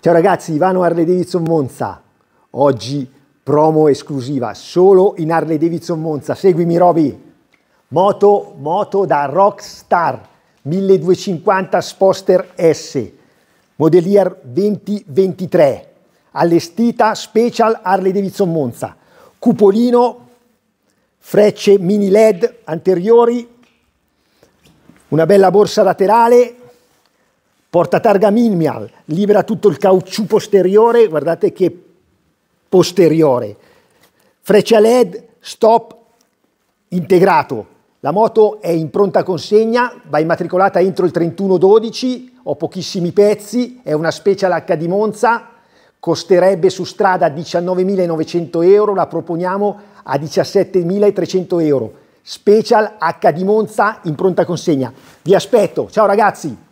Ciao ragazzi, Ivano Harley Davidson Monza. Oggi promo esclusiva solo in Harley Davidson Monza. Seguimi Roby. Moto, moto da Rockstar 1250 Sposter S, modellier 2023, allestita special Harley Davidson Monza. Cupolino, frecce mini LED anteriori, una bella borsa laterale, porta targa minimal, libera tutto il caucciù posteriore, guardate che posteriore. Freccia LED, stop integrato. La moto è in pronta consegna, va immatricolata entro il 31-12, ho pochissimi pezzi, è una Special H di Monza, costerebbe su strada 19.900 euro, la proponiamo a 17.300 euro. Special H di Monza in pronta consegna. Vi aspetto, ciao ragazzi!